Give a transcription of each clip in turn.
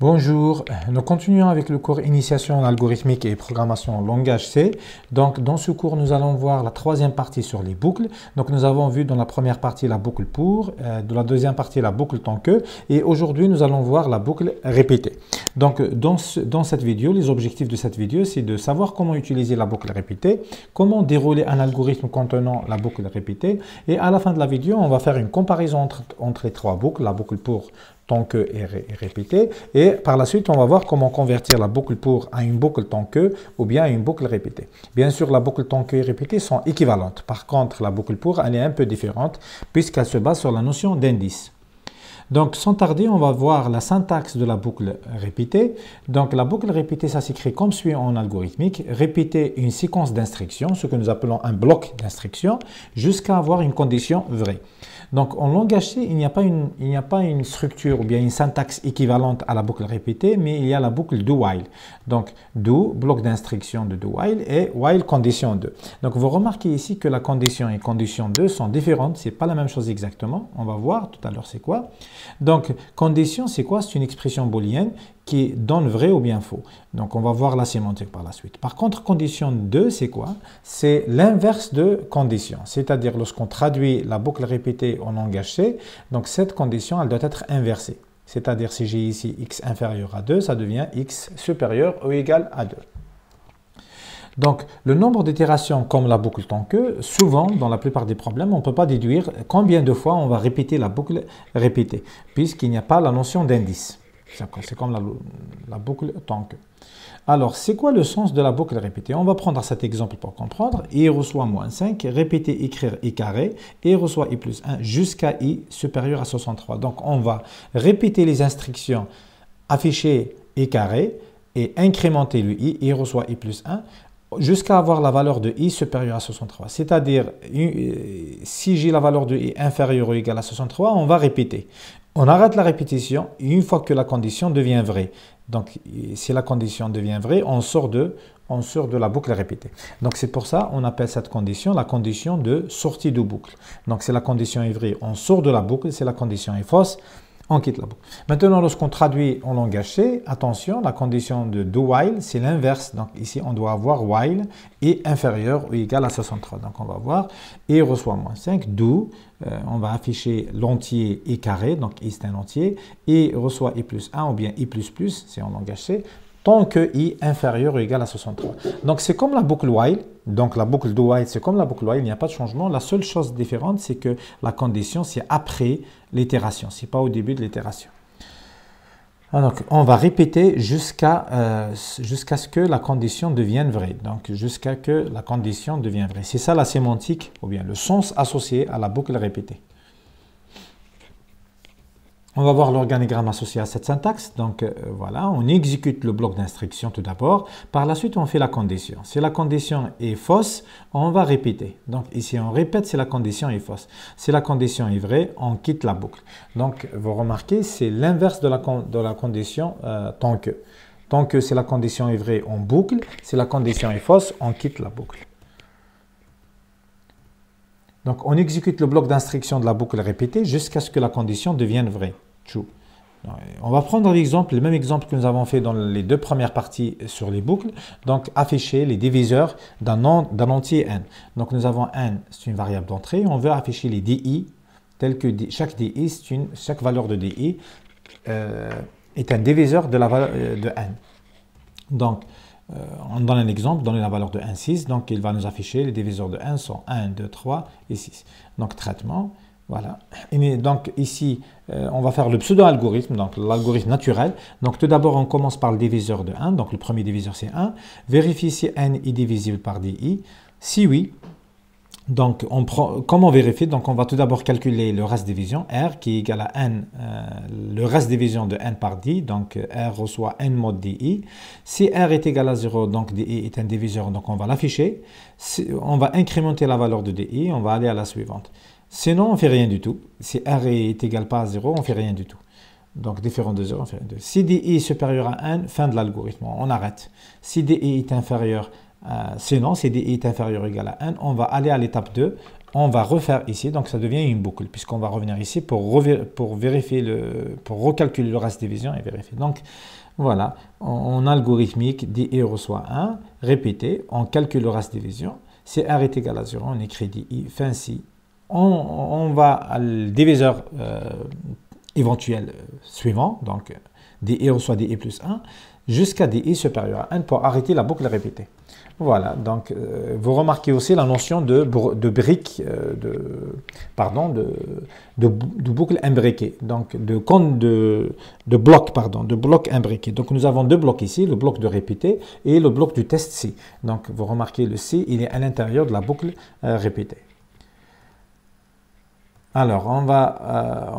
Bonjour, nous continuons avec le cours Initiation algorithmique et programmation en langage C. Donc dans ce cours, nous allons voir la troisième partie sur les boucles. Donc nous avons vu dans la première partie la boucle pour, euh, dans la deuxième partie la boucle tant que, et aujourd'hui nous allons voir la boucle répétée. Donc dans, cette vidéo, les objectifs de cette vidéo, c'est de savoir comment utiliser la boucle répétée, comment dérouler un algorithme contenant la boucle répétée, et à la fin de la vidéo, on va faire une comparaison entre, entre les trois boucles, la boucle pour, tant que est, répété. Et par la suite, on va voir comment convertir la boucle pour à une boucle tant que ou bien à une boucle répétée. Bien sûr, la boucle tant que et répétée sont équivalentes. Par contre, la boucle pour, elle est un peu différente puisqu'elle se base sur la notion d'indice. Donc sans tarder, on va voir la syntaxe de la boucle répétée. Donc la boucle répétée, ça s'écrit comme suit en algorithmique. Répéter une séquence d'instructions, ce que nous appelons un bloc d'instructions, jusqu'à avoir une condition vraie. Donc en langage C, il n'y a, pas une, structure ou bien une syntaxe équivalente à la boucle répétée, mais il y a la boucle do while. Donc do, bloc d'instruction de do while, et while condition 2. Donc vous remarquez ici que la condition et condition 2 sont différentes, c'est pas la même chose exactement. On va voir tout à l'heure c'est quoi. Donc, condition, c'est quoi C'est une expression boolienne qui donne vrai ou bien faux. Donc, on va voir la sémantique par la suite. Par contre, condition 2, c'est quoi C'est l'inverse de condition. C'est-à-dire, lorsqu'on traduit la boucle répétée en langage C, donc cette condition, elle doit être inversée. C'est-à-dire, si j'ai ici x inférieur à 2, ça devient x supérieur ou égal à 2. Donc, le nombre d'itérations comme la boucle tant que, souvent, dans la plupart des problèmes, on ne peut pas déduire combien de fois on va répéter la boucle répétée, puisqu'il n'y a pas la notion d'indice. C'est comme la, boucle tant que. Alors, c'est quoi le sens de la boucle répétée On va prendre cet exemple pour comprendre. i reçoit moins 5, répéter, écrire i carré, et reçoit i plus 1 jusqu'à i supérieur à 63. Donc, on va répéter les instructions afficher « i carré et incrémenter le i, i reçoit i plus 1 jusqu'à avoir la valeur de i supérieure à 63. C'est-à-dire, euh, si j'ai la valeur de i inférieure ou égale à 63, on va répéter. On arrête la répétition une fois que la condition devient vraie. Donc, si la condition devient vraie, on sort de, on sort de la boucle répétée. Donc, c'est pour ça on appelle cette condition la condition de sortie de boucle. Donc, si la condition est vraie, on sort de la boucle. Si la condition est fausse, on quitte la boucle. Maintenant, lorsqu'on traduit en langage C, attention, la condition de do while, c'est l'inverse. Donc ici, on doit avoir while et inférieur ou égal à 63. Donc on va voir et reçoit moins 5, do, euh, on va afficher l'entier et carré, donc i c'est un entier, et reçoit i plus 1 ou bien i plus plus, c'est en langage C, tant que i inférieur ou égal à 63. Donc c'est comme la boucle while, donc la boucle do while, c'est comme la boucle while, il n'y a pas de changement. La seule chose différente, c'est que la condition, c'est après l'itération, c'est pas au début de l'itération. Ah, donc, on va répéter euh, jusqu'à ce que la condition devienne vraie. Donc, jusqu'à que la condition devienne vraie. C'est ça la sémantique, ou bien le sens associé à la boucle répétée. On va voir l'organigramme associé à cette syntaxe. Donc euh, voilà, on exécute le bloc d'instruction tout d'abord. Par la suite, on fait la condition. Si la condition est fausse, on va répéter. Donc ici, on répète si la condition est fausse. Si la condition est vraie, on quitte la boucle. Donc vous remarquez, c'est l'inverse de la, de la condition euh, tant que. Tant que si la condition est vraie, on boucle. Si la condition est fausse, on quitte la boucle. Donc on exécute le bloc d'instruction de la boucle répétée jusqu'à ce que la condition devienne vraie. On va prendre l'exemple, le même exemple que nous avons fait dans les deux premières parties sur les boucles, donc afficher les diviseurs d'un entier n. Donc nous avons n, c'est une variable d'entrée, on veut afficher les di, tel que chaque di, une, chaque valeur de di euh, est un diviseur de, la, euh, de n. Donc on euh, donne un exemple, donner la valeur de 1,6, donc il va nous afficher les diviseurs de 1 sont 1, 2, 3 et 6. Donc traitement, voilà. donc ici, euh, on va faire le pseudo-algorithme, donc l'algorithme naturel. Donc tout d'abord, on commence par le diviseur de 1, donc le premier diviseur c'est 1. Vérifie si n est divisible par di. Si oui, donc, on prend, comment vérifier Donc, on va tout d'abord calculer le reste division R qui est égal à n, euh, le reste division de n par d. Donc, euh, R reçoit n mod di. Si R est égal à 0, donc di est un diviseur, donc on va l'afficher. Si, on va incrémenter la valeur de di, on va aller à la suivante. Sinon, on fait rien du tout. Si R est égal pas à 0, on fait rien du tout. Donc, différent de 0, on fait rien du Si di est supérieur à n, fin de l'algorithme, on arrête. Si di est inférieur à euh, sinon, si d est inférieur ou égal à 1. On va aller à l'étape 2. On va refaire ici, donc ça devient une boucle, puisqu'on va revenir ici pour, pour vérifier, le, pour recalculer le reste division et vérifier. Donc, voilà, en, algorithmique, DI reçoit 1, répétez, on calcule le reste division, c'est R est égal à 0, on écrit DI, fin si. On, va le diviseur euh, éventuel euh, suivant, donc des i reçoit des plus 1, jusqu'à des supérieur à 1 pour arrêter la boucle répétée. Voilà, donc euh, vous remarquez aussi la notion de, de brique, euh, de, pardon, de, de, boucle imbriquée, donc de, de, de bloc, pardon, de bloc imbriqué. Donc nous avons deux blocs ici, le bloc de répété et le bloc du test C. Donc vous remarquez le C, il est à l'intérieur de la boucle euh, répétée. Alors, on va, euh,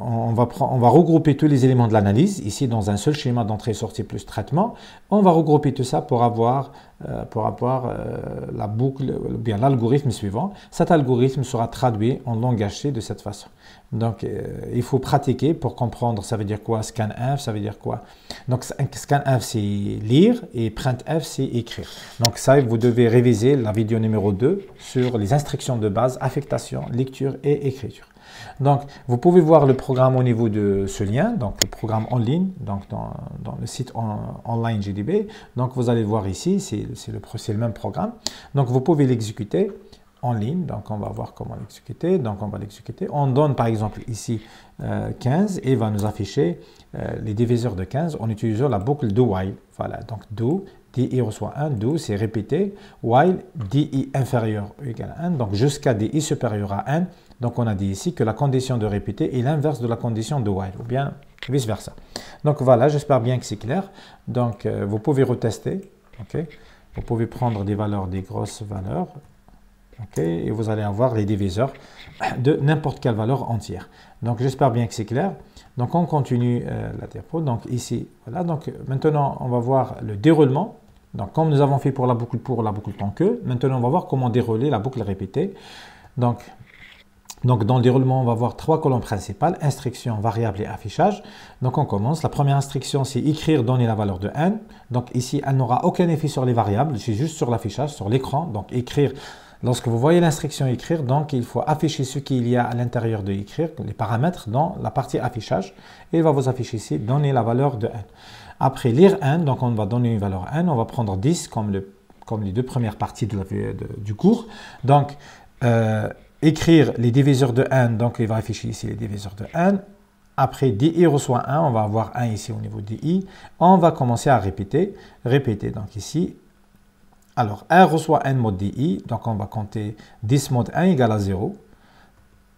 on, va on va regrouper tous les éléments de l'analyse, ici dans un seul schéma d'entrée-sortie plus traitement. On va regrouper tout ça pour avoir euh, pour euh, avoir la boucle, bien l'algorithme suivant. Cet algorithme sera traduit en langage C de cette façon. Donc, euh, il faut pratiquer pour comprendre ça veut dire quoi scanf, ça veut dire quoi. Donc, scanf, c'est lire et printf, c'est écrire. Donc, ça, vous devez réviser la vidéo numéro 2 sur les instructions de base, affectation, lecture et écriture. Donc, vous pouvez voir le programme au niveau de ce lien, donc le programme en ligne, donc dans, le site online GDB. Donc, vous allez voir ici, c'est le, le même programme. Donc, vous pouvez l'exécuter en ligne. Donc, on va voir comment l'exécuter. Donc, on va l'exécuter. On donne, par exemple, ici 15 euh, et va nous afficher euh, les diviseurs de 15 en utilisant la boucle do while. Voilà, donc do, di reçoit 1, do, c'est répété, while di inférieur à 1, donc jusqu'à di supérieur à 1, donc on a dit ici que la condition de répéter est l'inverse de la condition de while, ou bien vice-versa. Donc voilà, j'espère bien que c'est clair. Donc euh, vous pouvez retester, ok Vous pouvez prendre des valeurs, des grosses valeurs, ok Et vous allez avoir les diviseurs de n'importe quelle valeur entière. Donc j'espère bien que c'est clair. Donc on continue euh, la Donc ici, voilà. Donc maintenant, on va voir le déroulement. Donc comme nous avons fait pour la boucle pour, la boucle tant que, maintenant on va voir comment dérouler la boucle répétée. Donc donc dans le déroulement, on va voir trois colonnes principales, instruction, variable et affichage. Donc on commence. La première instruction, c'est écrire, donner la valeur de n. Donc ici, elle n'aura aucun effet sur les variables, c'est juste sur l'affichage, sur l'écran. Donc écrire, lorsque vous voyez l'instruction écrire, donc il faut afficher ce qu'il y a à l'intérieur de écrire, les paramètres dans la partie affichage. Et il va vous afficher ici, donner la valeur de n. Après lire n, donc on va donner une valeur n, on va prendre 10 comme, les deux premières parties du cours. Donc... Euh, écrire les diviseurs de n, donc il va afficher ici les diviseurs de n, Après DI reçoit 1, on va avoir 1 ici au niveau DI. On va commencer à répéter, répéter donc ici. Alors r reçoit n mode DI, donc on va compter 10 mod 1 égale à 0.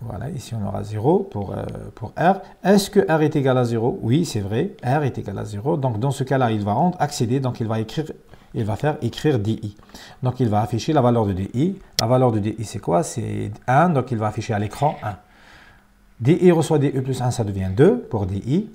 Voilà, ici on aura 0 pour, euh, pour R. Est-ce que R est égal à 0 Oui, c'est vrai, R est égal à 0. Donc dans ce cas-là, il va accéder, donc il va écrire il va faire écrire DI. Donc il va afficher la valeur de DI. La valeur de DI c'est quoi C'est 1, donc il va afficher à l'écran 1. DI reçoit DE plus 1, ça devient 2 pour DI.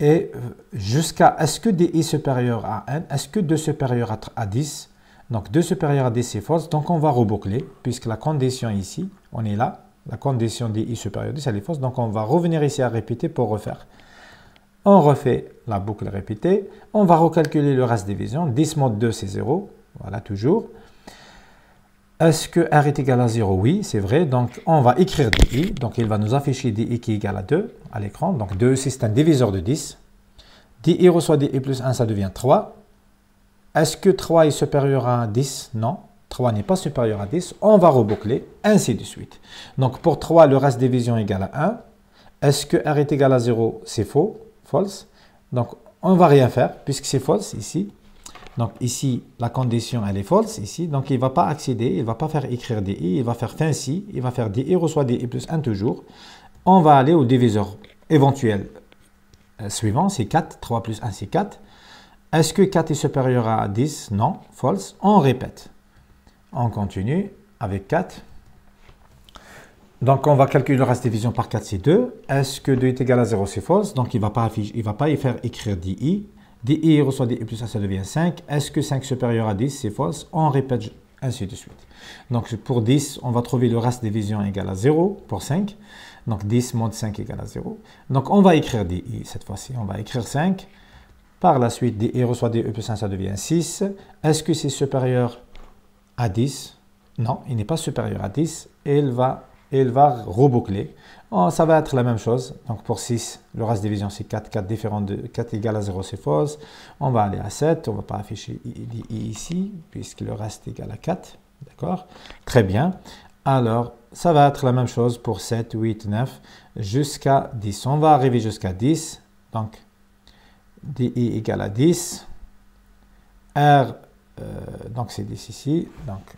Et euh, jusqu'à, est-ce que DI supérieur à 1 Est-ce que 2 supérieur à 10 donc 2 supérieur à 10 c'est false, donc on va reboucler, puisque la condition ici, on est là, la condition DI supérieur à 10 elle est fausse, donc on va revenir ici à répéter pour refaire. On refait la boucle répétée. On va recalculer le reste division. 10 mode 2, c'est 0. Voilà, toujours. Est-ce que R est égal à 0 Oui, c'est vrai. Donc, on va écrire DI. Donc, il va nous afficher DI qui est égal à 2 à l'écran. Donc, 2, c'est un diviseur de 10. DI reçoit DI plus 1, ça devient 3. Est-ce que 3 est supérieur à 10 Non. 3 n'est pas supérieur à 10. On va reboucler, ainsi de suite. Donc, pour 3, le reste division est égal à 1. Est-ce que R est égal à 0 C'est faux false. Donc, on ne va rien faire puisque c'est false ici. Donc ici, la condition, elle est false ici. Donc il ne va pas accéder, il ne va pas faire écrire DI, il va faire fin si il va faire DI, reçoit DI plus 1 toujours. On va aller au diviseur éventuel euh, suivant, c'est 4, 3 plus 1 c'est 4. Est-ce que 4 est supérieur à 10 Non, false. On répète. On continue avec 4. Donc on va calculer le reste division par 4, c'est 2. Est-ce que 2 est égal à 0, c'est fausse. Donc il ne va, pas va pas y faire écrire DI. DI reçoit DI plus 1, ça devient 5. Est-ce que 5 supérieur à 10, c'est fausse. On répète ainsi de suite. Donc pour 10, on va trouver le reste division égal à 0 pour 5. Donc 10 moins 5 égale à 0. Donc on va écrire DI cette fois-ci. On va écrire 5. Par la suite, 10i reçoit DE plus 1, ça devient 6. Est-ce que c'est supérieur à 10 Non, il n'est pas supérieur à 10. Et Il va et il va reboucler. Oh, ça va être la même chose. Donc pour 6, le reste division c'est 4, 4 de 4 égale à 0 c'est fausse. On va aller à 7, on ne va pas afficher ici puisque le reste égal à 4. D'accord Très bien. Alors ça va être la même chose pour 7, 8, 9 jusqu'à 10. On va arriver jusqu'à 10. Donc di égale à 10. R, euh, donc c'est 10 ici. Donc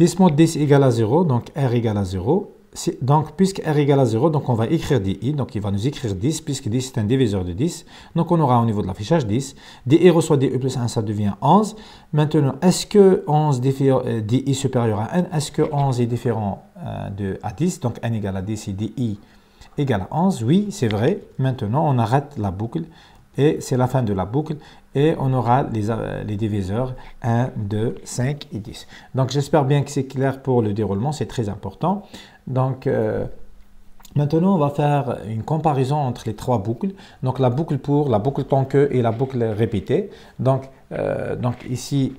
10 moins 10 égale à 0, donc R égale à 0. Donc, puisque R égale à 0, donc on va écrire DI, donc il va nous écrire 10, puisque 10 est un diviseur de 10. Donc on aura au niveau de l'affichage 10. DI reçoit di plus 1, ça devient 11. Maintenant, est-ce que 11 DI euh, supérieur à n Est-ce que 11 est différent euh, de, à 10 Donc n égale à 10 et DI égale à 11. Oui, c'est vrai. Maintenant, on arrête la boucle et c'est la fin de la boucle et on aura les, euh, les diviseurs 1, 2, 5 et 10. Donc j'espère bien que c'est clair pour le déroulement, c'est très important. Donc euh, Maintenant, on va faire une comparaison entre les trois boucles. Donc, la boucle pour, la boucle tant que et la boucle répétée. Donc, euh, donc ici,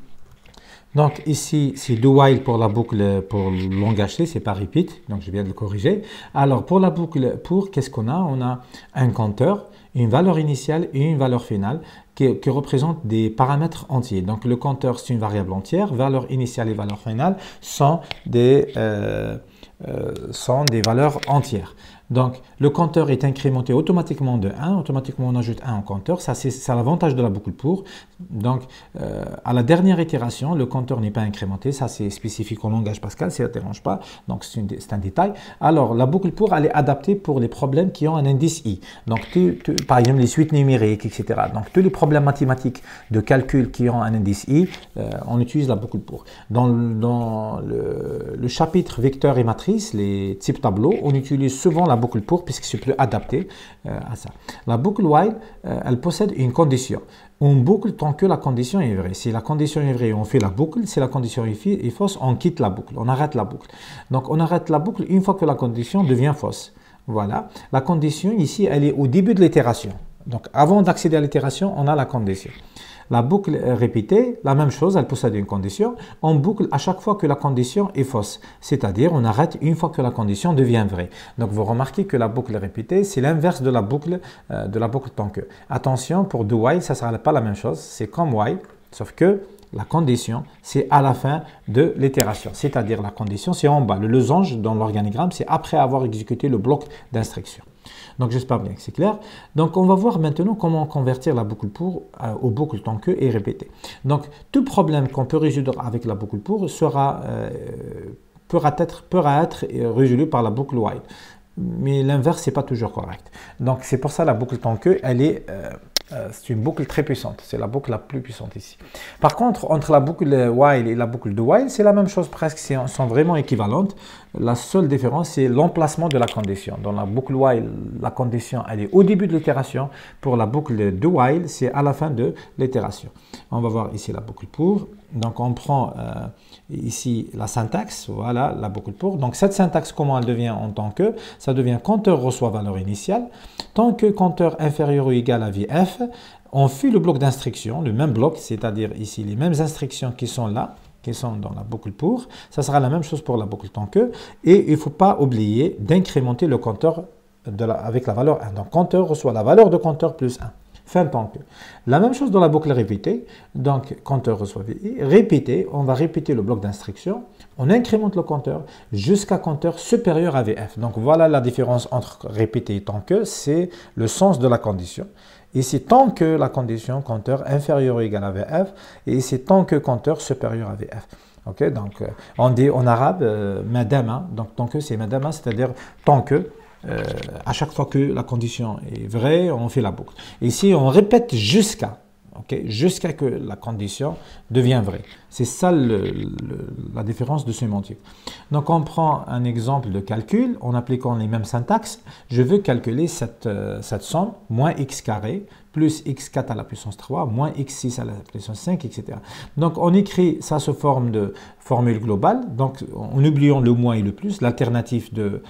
donc ici c'est do while pour la boucle pour langage c'est pas repeat. Donc, je viens de le corriger. Alors, pour la boucle pour, qu'est-ce qu'on a On a un compteur une valeur initiale et une valeur finale qui, représentent des paramètres entiers. Donc le compteur, c'est une variable entière, valeur initiale et valeur finale sont des, euh, euh, sont des valeurs entières. Donc, le compteur est incrémenté automatiquement de 1. Automatiquement, on ajoute 1 au compteur. Ça, c'est l'avantage de la boucle pour. Donc, euh, à la dernière itération, le compteur n'est pas incrémenté. Ça, c'est spécifique au langage Pascal. Ça ne dérange pas. Donc, c'est un détail. Alors, la boucle pour, elle est adaptée pour les problèmes qui ont un indice i. Donc, par exemple, les suites numériques, etc. Donc, tous les problèmes mathématiques de calcul qui ont un indice i, euh, on utilise la boucle pour. Dans, le, chapitre vecteur et matrice, les types tableaux, on utilise souvent la boucle pour, puisque c'est plus adapté euh, à ça. La boucle while, euh, elle possède une condition. On boucle tant que la condition est vraie. Si la condition est vraie, on fait la boucle. Si la condition est fausse, on quitte la boucle, on arrête la boucle. Donc on arrête la boucle une fois que la condition devient fausse. Voilà. La condition ici, elle est au début de l'itération. Donc avant d'accéder à l'itération, on a la condition. La boucle répétée, la même chose, elle possède une condition. On boucle à chaque fois que la condition est fausse, c'est-à-dire on arrête une fois que la condition devient vraie. Donc vous remarquez que la boucle répétée, c'est l'inverse de la boucle euh, de la boucle tant que. Attention, pour do while, ça ne sera pas la même chose. C'est comme while, sauf que la condition, c'est à la fin de l'itération. C'est-à-dire la condition, c'est en bas. Le losange dans l'organigramme, c'est après avoir exécuté le bloc d'instruction. Donc j'espère bien que c'est clair. Donc on va voir maintenant comment convertir la boucle pour euh, aux boucles tant que et répéter. Donc tout problème qu'on peut résoudre avec la boucle pour sera euh, peut pourra être, pourra être euh, résolu par la boucle while. Mais l'inverse, n'est pas toujours correct. Donc c'est pour ça la boucle tant que elle est euh, c'est une boucle très puissante. C'est la boucle la plus puissante ici. Par contre, entre la boucle while et la boucle do while, c'est la même chose presque. Elles sont vraiment équivalentes. La seule différence, c'est l'emplacement de la condition. Dans la boucle while, la condition, elle est au début de l'itération. Pour la boucle do while, c'est à la fin de l'itération. On va voir ici la boucle pour. Donc, on prend... Euh, ici la syntaxe, voilà la boucle pour. Donc cette syntaxe, comment elle devient en tant que Ça devient compteur reçoit valeur initiale. Tant que compteur inférieur ou égal à VF, on fuit le bloc d'instruction, le même bloc, c'est-à-dire ici les mêmes instructions qui sont là, qui sont dans la boucle pour. Ça sera la même chose pour la boucle tant que. Et il ne faut pas oublier d'incrémenter le compteur de la, avec la valeur 1. Donc compteur reçoit la valeur de compteur plus 1 fin tant que. La même chose dans la boucle répétée. Donc, compteur reçoit répéter, on va répéter le bloc d'instruction, on incrémente le compteur jusqu'à compteur supérieur à VF. Donc, voilà la différence entre répéter et tant que, c'est le sens de la condition. Ici tant que la condition compteur inférieur ou égal à VF, et c'est tant que compteur supérieur à VF. Ok. donc, euh, on dit en arabe, euh, madama, donc tant que c'est madama, c'est-à-dire tant que, euh, à chaque fois que la condition est vraie, on fait la boucle. ici, on répète jusqu'à jusqu'à que la condition devienne vraie. C'est ça la différence de ce motif. Donc on prend un exemple de calcul en appliquant les mêmes syntaxes. Je veux calculer cette euh, somme, moins x carré plus x4 à la puissance 3, moins x6 à la puissance 5, etc. Donc on écrit ça sous forme de formule globale, donc en oubliant le moins et le plus, l'alternative de,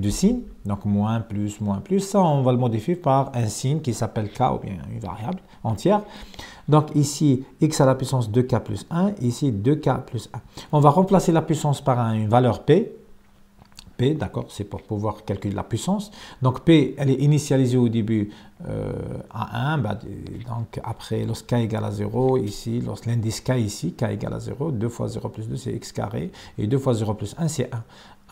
du signe, donc moins, plus, moins, plus, ça on va le modifier par un signe qui s'appelle k, ou bien une variable entière. Donc ici, x à la puissance 2k plus 1, ici 2k plus 1. On va remplacer la puissance par une valeur p, P, d'accord, c'est pour pouvoir calculer la puissance. Donc P, elle est initialisée au début euh, à 1, bah, donc après, lorsque K égale à 0, ici, lorsque l'indice K ici, K égale à 0, 2 fois 0 plus 2, c'est X carré, et 2 fois 0 plus 1, c'est 1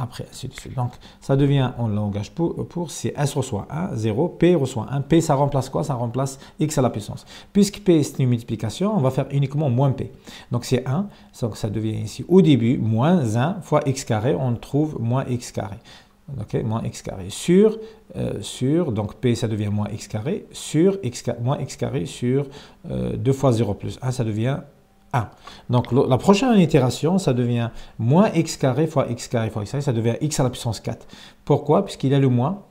après, ainsi de suite. Donc, ça devient on langage pour, pour c'est S reçoit 1, 0, P reçoit 1. P, ça remplace quoi Ça remplace X à la puissance. Puisque P, est une multiplication, on va faire uniquement moins P. Donc, c'est 1, donc ça devient ici, au début, moins 1 fois X carré, on trouve moins X carré. OK moins x carré sur, euh, sur, donc p ça devient moins x carré, sur x, moins x carré sur 2 euh, fois 0 plus 1, ça devient ah, donc la prochaine itération, ça devient moins x carré fois x carré fois x carré, ça devient x à la puissance 4. Pourquoi Puisqu'il a le moins,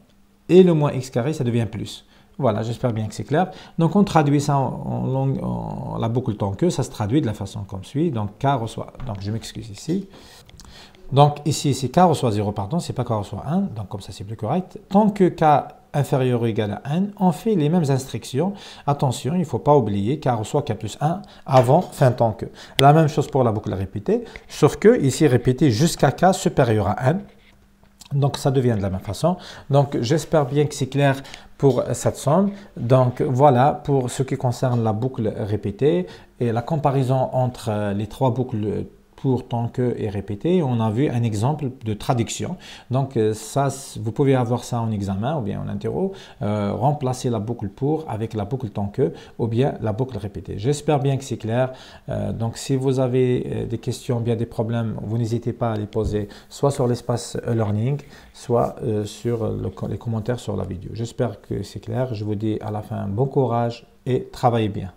et le moins x carré, ça devient plus. Voilà, j'espère bien que c'est clair. Donc on traduit ça en, on en la boucle temps que, ça se traduit de la façon comme suit. Donc k reçoit, donc je m'excuse ici. Donc ici, c'est k reçoit 0, pardon, c'est pas k reçoit 1, donc comme ça c'est plus correct. Tant que k inférieur ou égal à 1, on fait les mêmes instructions. Attention, il ne faut pas oublier k reçoit k plus 1 avant fin tant que. La même chose pour la boucle répétée, sauf que ici répété jusqu'à k supérieur à 1. Donc ça devient de la même façon. Donc j'espère bien que c'est clair pour cette somme. Donc voilà pour ce qui concerne la boucle répétée et la comparaison entre euh, les trois boucles pour, tant que et répété. On a vu un exemple de traduction. Donc euh, ça, vous pouvez avoir ça en examen ou bien en interro. Euh, remplacer la boucle pour avec la boucle tant que ou bien la boucle répétée. J'espère bien que c'est clair. Euh, donc si vous avez euh, des questions, bien des problèmes, vous n'hésitez pas à les poser soit sur l'espace e-learning, soit sur les commentaires sur la vidéo. J'espère que c'est clair. Je vous dis à la fin bon courage et travaillez bien.